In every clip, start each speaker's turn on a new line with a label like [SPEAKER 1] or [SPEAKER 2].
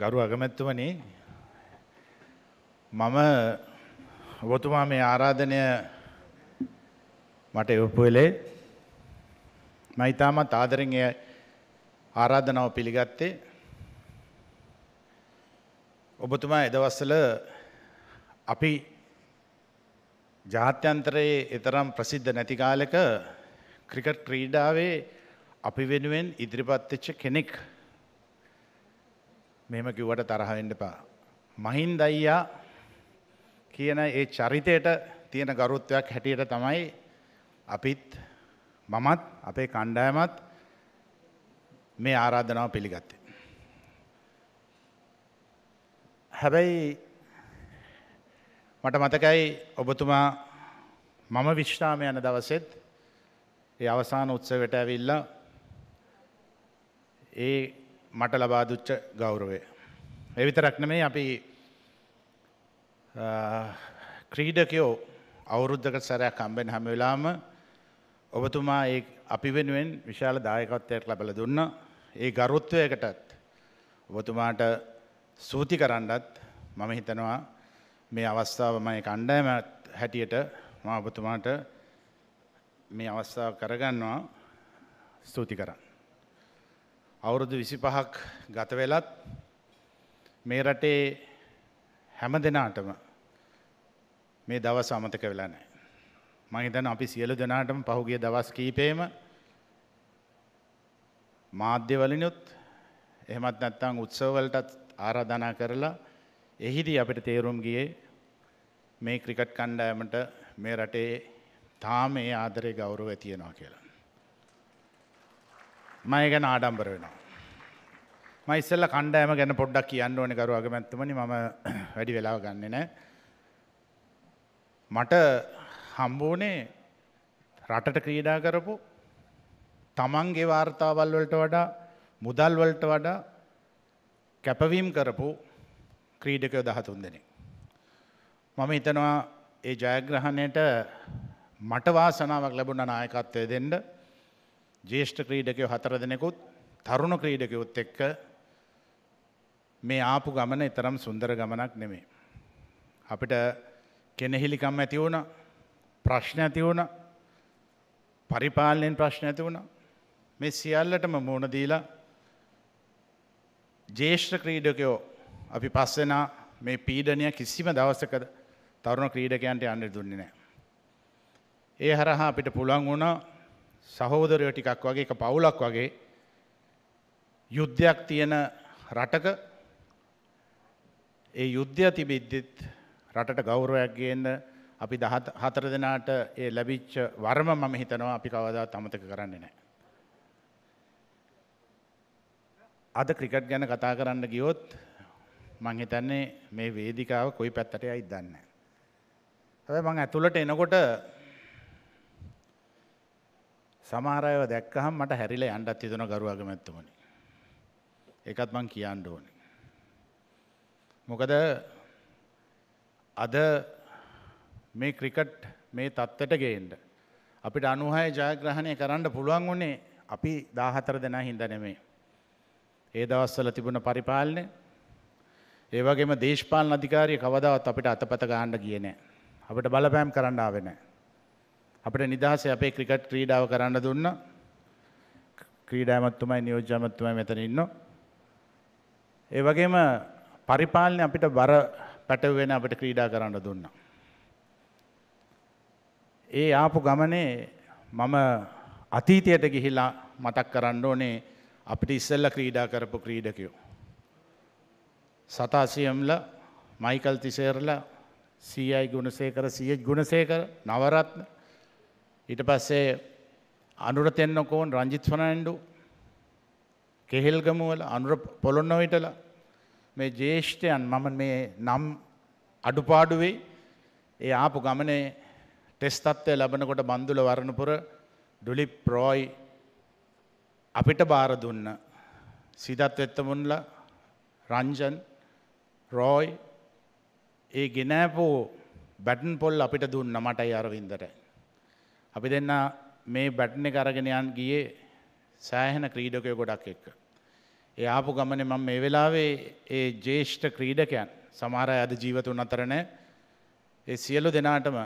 [SPEAKER 1] ගරු අගමැත්තුවනේ මම ඔබතුමා මේ ආරාධනය මට එවපු වෙලේ මම ඉතාමත් ආදරෙන් ඒ ආරාධනාව පිළිගත්තේ ඔබතුමා එදවස්සල අපි ජාත්‍යන්තරයේ එතරම් ප්‍රසිද්ධ නැති කාලෙක ක්‍රිකට් ක්‍රීඩාවේ අපි වෙනුවෙන් ඉදිරිපත් වෙච්ච කෙනෙක් මෙහෙම කිව්වට තරහ වෙන්න එපා. මහින්දයියා කියන ඒ චරිතයට තියෙන ගරුත්වයක් හැටියට තමයි අපිත් මමත් අපේ කණ්ඩායමත් මේ ආරාධනාව පිළිගත්තේ. හැබැයි මට මතකයි ඔබතුමා මම විශ්්‍රාම යන දවසෙත් ඒ අවසාන උත්සවට ඇවිල්ලා ඒ මට ලබා දුච්ච ගෞරවය. එවිතරක් නෙමේ අපි ක්‍රීඩකයෝ අවුරුද්ධක සැරයක් කම්බෙන් හැම වෙලාම ඔබතුමා ඒ අපි වෙනුවෙන් විශාල දායකත්වයක් ලැබල දුන්න ඒ ගරුත්වයකටත් ඔබතුමාට සූති කරන්නත් මම හිතනවා මේ අවස්ථාව මම කණ්ඩායම හැටියට මම ඔබතුමාට මේ අවස්ථාව කරගන්නවා ස්තුති කරන්න. අවුරුදු විසි පහක් ගතවෙලත් මේ රටේ හැම දෙනාටම මේ දවස් අමතක වෙලා නෑ. මහිතන අපි සියලු දෙනාටම පහුගිය දවස් කීපේම මාධ්‍යවලිනුත් එහෙමත් නැත්තං උත්සවවලටත් ආරාධනා කරලා එහිදී අපිට තේරුම් ගියේ මේ ක්‍රිකට් කණ්ඩායමට මේ රටේ තාම ඒ ආදරය ගෞරව ඇතියෙනවා කියලා. මය ගැන ආඩම්බර වෙනවා. මම ඉස්සෙල්ලා කණ්ඩායම ගැන පොඩ්ඩක් කියන්න ඕනේ කරු අගමැතිතුමනි මම වැඩි වෙලාව ගන්නෙ නෑ. මට හම්බුනේ රටට ක්‍රීඩා කරපු තමන්ගේ වාර්තාවල් වලට වඩා මුදල් වලට වඩා කැපවීම් කරපු ක්‍රීඩකයෝ 13 දෙනෙක්. මම හිතනවා ඒ ජයග්‍රහණයට මට වාසනාවක් ලැබුණා නායකත්වය දෙන්න. ජේෂ්ඨ ක්‍රීඩකයෝ හතර දෙනෙකුත් තරුණ ක්‍රීඩකයොත් එක්ක මේ ආපු ගමන එතරම් සුන්දර ගමනක් නෙමේ. අපිට කෙනෙහිලිකම් ඇති වුණ ප්‍රශ්න ඇති වුණ පරිපාලනයෙන් ප්‍රශ්න ඇති වුණ මේ සියල්ලටම මුණ දීලා ජේෂ්ඨ ක්‍රීඩකයෝ අපි පස්සෙන මේ පීඩනය කිසිම දවසකද තරුණ ක්‍රීඩකයන්ට අන්න දුන්නේ නෑ. ඒ හරහා අපිට පුළන් වුණා සහෝදරයෝ ටිකක් වගේ එක පවුලක් වගේ යුද්ධයක් තියෙන රටක ඒ යුද්ධය තිබිද්දිත් රටට ගෞරවයක් ගේන්න අපි හතර දෙනාට ඒ ලැබිච්ච වර්ම මම හිතනවා අපි කවදා තමතක කරන්නේ නෑ. අද ක්‍රිකට් ගැන කතා කරන්න ගියොත් මංහිතන්නේ මේ වේදිකාව කොයි පැත්තට අයිත් දන්න. හැබ මං ඇතුළට එනකොට සමහර අයව දැක්කහම මට හැරිලා යන්නත් හිතෙන ගරු අගමැතිතුමනි. ඒකත් මං කියන්න ඕනේ. මොකද අද මේ ක්‍රිකට් මේ තත්ත්වයට ගේන්න අපිට 96 ජයග්‍රහණය කරන්න පුළුවන් උනේ අපි 14 දෙනා හින්දා නෙමෙයි. ඒ දවස්වල තිබුණ පරිපාලනය ඒ වගේම දේශපාලන අධිකාරිය කවදාවත් අපිට අතපත ගහන්න ගියේ නැහැ. අපිට බලපෑම් කරන්න ආවේ නැහැ. අපට නිදහස අපේ ක්‍රිකට් ක්‍රීඩාව කරන්න දුන්න ක්‍රීඩාමත්තුමයි නියෝජ්‍යමත්තුමයි මෙතන ඉන්න. ඒ වගේම පරිපාලනය අපිට බර පැටවෙන අපට ක්‍රීඩා කරන්න දුන්න. ඒ ආපු ගමනේ මම අතීතයට ගිහිලා මතක් කරන්න ඕනේ අපිට ඉස්සල්ල ක්‍රීඩා කරපු ක්‍රීඩකයෝ. සතාසියම්ල මයිකල් තිසේරල සීයි ගුණසේකර සියජ් ගුණසේකර නවරත්න ඊට පස්සේ අනුර තෙන්නකෝන් රංජිත් වනන්ඩු කෙහෙල්ගමුවල අනුර පොළොන්නොවිටල මේ ජේෂ්ඨයන් මම මේ නම් අඩුපාඩුවෙයි ඒ ආපු ගමනේ ටෙස්තත්වය ලබනකොට බන්දුල වරණපුර ඩුලි ප්‍රෝයි අපිට බාර දුන්න සිදත් වෙත්තමුන්ල රංජන් රෝයි ඒ ගෙනෑපෝ බැටන් පොල් අපිට දුන්න මටයි අරවින්දරයි. අපි දෙන්න මේ බැට්න කරගෙනයන් ගියේ සෑහෙන ක්‍රීඩකය ගොඩක් එක්ක. ඒ ආපු ගමන මම මේ වෙලාවේ ඒ ජේෂ්ඨ ක්‍රීඩකයන් සමහර අද ජීවතුන් අතරනෑ ඒ සියලු දෙනාටම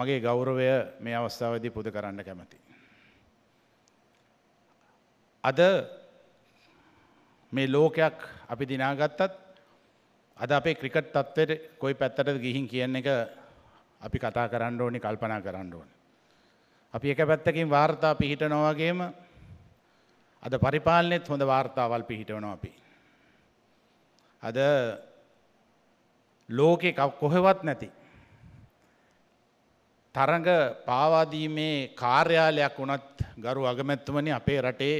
[SPEAKER 1] මගේ ගෞරවය මේ අවස්ථාවදී පුද කරන්න කැමති. අද මේ ලෝකයක් අපි දිනාගත්තත් අද අපේ ක්‍රිකට් තත්ත්වයට කොයි පැත්තට ගිහින් කියන එක අපි කතා කරන්න ඕනි කල්පනා කරන්න ඕනි. අපි එක පැත්තකින් වාර්තා පිහිටනවාගේම අද පරිපාලනෙත් හොඳ වාර්තාවල් පිහිටවනවා අපි. අද ලෝකෙ කොහෙවත් නැති. තරඟ පාවාදීමේ කාර්යාලයක් වනත් ගරු අගමැත්තුමනි අපේ රටේ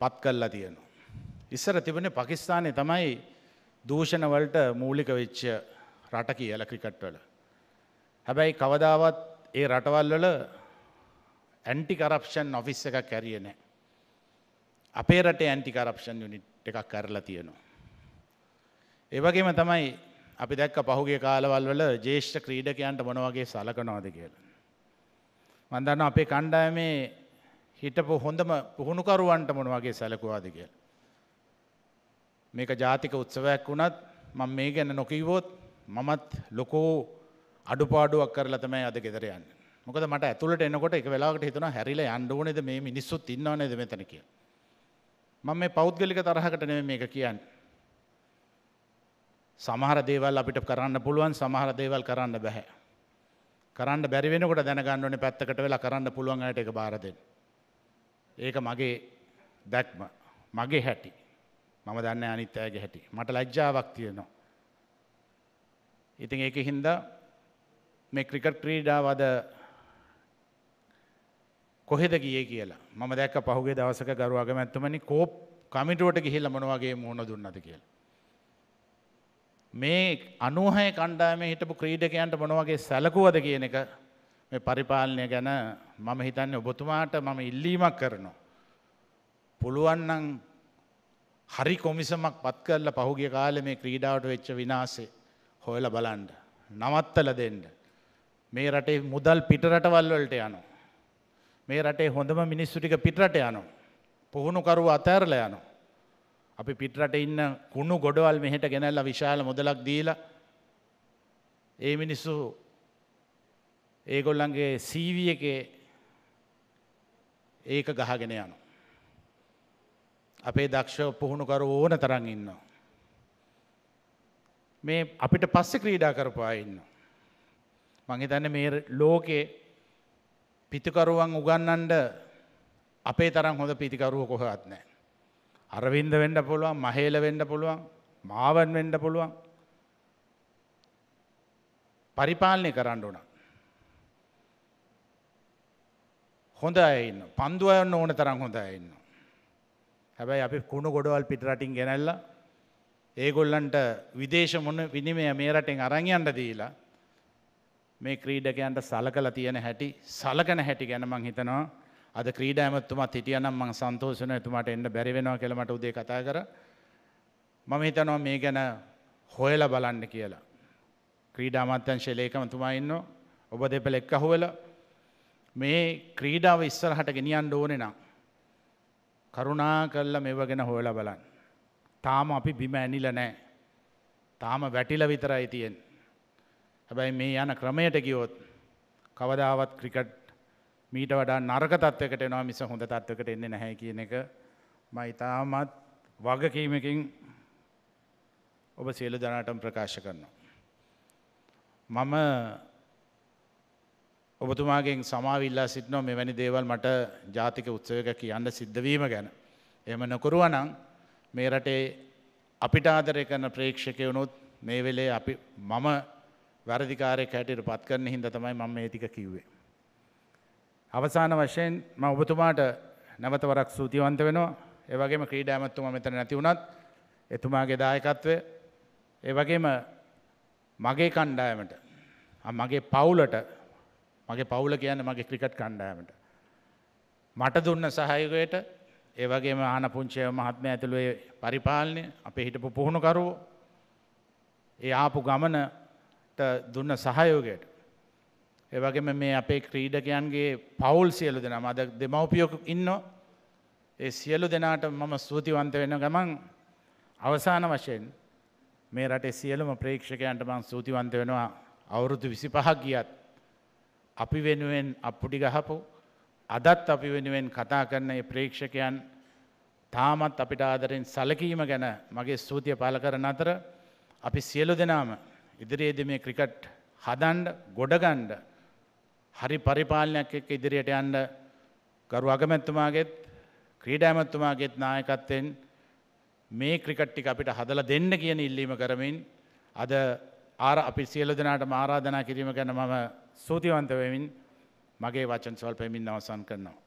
[SPEAKER 1] පත් කල්ලා තියෙනවා. ඉස්සර තිබන පකිස්ානය තමයි දූෂණවලට මූලික වෙච්ච රට කියල ක්‍රිකට්වල. හැබැයි කවදාවත් ඒ රටවල්වල ඇන්ටි කරප්ෂන් ඔෆිස් එක කැරියනෑ. අපේ රට ඇන්ටි කරප්ෂන් යුනිට් එකක් කරලා තියෙනවා. ඒවගේම තමයි අපි දැක්ක පහුගේ කාලවල් වල ජේෂ්ඨ ක්‍රීඩකයන්ට මොනවගේ සලකනවාද කියලා. මන්දන්න අපේ කණ්ඩායමේ හිටපු හොඳම පුහුණුකරුවන්ට මොනවගේ සැලකුවාද කියලා. මේක ජාතික උත්සවයක් වුණත් මං මේ ගැන නොකිවෝත් මමත් ලොකෝ අඩුපාඩුවක් කරලතමයි අද ගෙදර යන්න. මොකද මට ඇතුළට එනකොට එක වෙලාවට හිතනවා හැරිලා යන්න ඕනේද මේ මිනිස්සුත් ඉන්නව නේද මෙතන කියලා. මම මේ පෞද්ගලික තරහකට නෙමෙයි මේක කියන්නේ. සමහර දේවල් අපිට කරන්න පුළුවන් සමහර දේවල් කරන්න බෑ. කරන්න බැරි වෙනකොට දැනගන්න ඕනේ පැත්තකට වෙලා කරන්න පුළුවන් අයට ඒක බාර දෙන්න. ඒක මගේ දැක්ම, මගේ හැටි. මම දන්නේ අනිත් අයගේ හැටි. මට ලැජ්ජාවක් තියෙනවා. ඉතින් ඒකෙ හින්දා මේ ක්‍රිකට් ක්‍රීඩාව අද කොහෙද ගිය කියලා මම දැක්ක පහුගේ දවසක ගරු අගමැත්තමනි කෝප් කමිටුවට ගිහිල්ල මොනවගේ මුහුණ දුන්නද කියලා. මේ අනුහය කණ්ඩායමේ හිටපු ක්‍රීඩකයන්ට මොනවගේ සැලකුවද කියන එක මේ පරිපාලනය ගැන මම හිතන්නේ ඔබතුමාට මම ඉල්ලීමක් කරනවා. පුළුවන්නම් හරි කොමිසමක් පත් කරල පහුගිය කාලෙ මේ ක්‍රීඩාවට වෙච්ච විනාසේ හොයල බලන්ඩ නවත්තල දෙන්න. මේ රටේ මුදල් පිටරටවල්වලට යනවා. මේ රටේ හොඳම මිනිස්සු ටික පිටරට යනවා. පුහුණුකරු අතෑරලා යනවා. අපි පිටරට ඉන්න කුණු ගොඩවල් මෙහෙට ගෙනල්ලා විශාල මොදලක් දීලා ඒ මිනිස්සු ඒගොල්ලන්ගේ සීවිය එක ඒක ගහගෙන යනවා. අපේ දක්ෂ පුහුණුකරු ඕන තරන් ඉන්නවා. මේ අපිට පස්සෙ ක්‍රීඩා කරපා ඉන්න. මංහිතන්න මේ ලෝකේ පිතිකරුවන් උගන්නන්ඩ අපේ තරම් හොඳ පිතිකරුව කොහවත් නෑ. අරවින්ද වෙන්ඩ පුළුවන් මහේල වෙන්ඩ පුළුවන් මාවන් වෙන්ඩ පුළුවන් පරිපාලනය කරන්න ඕන. හොඳ අයින්න පන්දු අයන්න ඕන තරම් හොඳ අයින්න. හැබැයි අපි කුණු ගොඩවල් පිටරටින් ගෙනැල්ල ඒගොල්ලන්ට විදේශ මොන විනිමය මේ රටෙන් අරංයන්ට දීලා මේ ක්‍රීඩකයන්ට සලකල තියෙන හැටි සලකන හැටි ගැන මං හිතනවා අද ක්‍රීඩ ඇමත්තුමත් හිටියනම් මං සන්තෝෂන එතුමාට එන්න බැරිවෙනවා කෙලමට උදේ කතා කර මම හිතනවා මේ ගැන හොයල බලන්න කියලා. ක්‍රීඩ අමත්‍යංශය ලේකමතුමාඉන්න ඔබ දෙපළ එක් අහුවල මේ ක්‍රීඩාව ඉස්සරහට ගෙනියන් ඕනෙ නම් කරුණා කල්ල මෙව ගැන හොයල බලන්න. තාම අපි බිම ඇනිල නෑ. තාම වැටිල විතරයි තියෙන්. හැබැයි මේ යන ක්‍රමයට ගියොත් කවදාවත් ක්‍රිකට් මීට වඩා නරක තත්වකට එනවා මිස හොඳ තත්වකට එන්නේ නැහැ කියන එක ම ඉතාමත් වගකීමකින් ඔබ සියලු දනාටම ප්‍රකාශ කරනවා. මම ඔබතුමාගෙන් සමාවිල්ලා සිටනෝ මෙවැනි දේවල් මට ජාතික උත්සවක කියන්න සිද්ධවීම ගැන. එම නොකරුවනං මේ රටේ අපිට ආදරය කරන ප්‍රේක්ෂකයවනුත් මේ වෙලේ අපි මම වැරදිකාරයක් හැටියට පත් කරන හින්ද තමයි මම මේ ටික කිව්වේ. අවසාන වශයෙන් මම ඔබතුමාට නැවතවරක් සූතිවන්ත වෙනවා. ඒ වගේම ක්‍රීඩා ඇමතුමා මෙතන නැති වුණත් එතුමාගේ දායකත්වය ඒ වගේම මගේ කණ්ඩායමට මගේ පවුලට මගේ පවුල කියන්නේ මගේ ක්‍රිකට් කණ්ඩායමට මට දුන්න සහයකයට ඒ වගේම ආනපුංචය මහත්මය ඇතුළු ඒ පරිපාලනය අපේ හිටපු පුහුණුකරුවෝ ඒ ආපු ගමන දුන්න සහයෝගයට. ඒවගේම මේ අපේ ක්‍රීඩකයන්ගේ පවුල් සියලු දෙෙන අද දෙමවපියෝක ඉන්න ඒ සියලු දෙනාට මම සූතිවන්ත වෙන ගමන් අවසාන වශයෙන් මේ රටේ සියලුම ප්‍රේක්ෂකයන්ට මං සූතිවන්ත වෙනවා අවුරුදු විසි පහක් ගියත් අපි වෙනුවෙන් අපපුඩි ගහපු අදත් අපි වෙනුවෙන් කතා කරන ප්‍රේක්ෂකයන් තාමත් අපිට ආදරෙන් සලකීම ගැන මගේ ස්තුතිය පාල කරන අතර අපි සියලු දෙනාම ඉදිරියේද මේ ක්‍රිකට් හදන්ඩ ගොඩගන්ඩ හරි පරිපාලනයක් එක් ඉදිරියට යන්න ගරු අගමැත්තුමාගේත් ක්‍රීඩෑමැත්තුමාගේත් නායකත්තෙන් මේ ක්‍රිකට්ටික අපිට හදල දෙන්න කියන ඉල්ලීම කරමින් අද ආර අපි සියල දෙනාට ආරාධනා කිරීම ගැන මම සූතිවන්තවමින් මගේ වචන් සවල් පැමින් අවසන් කරනවා.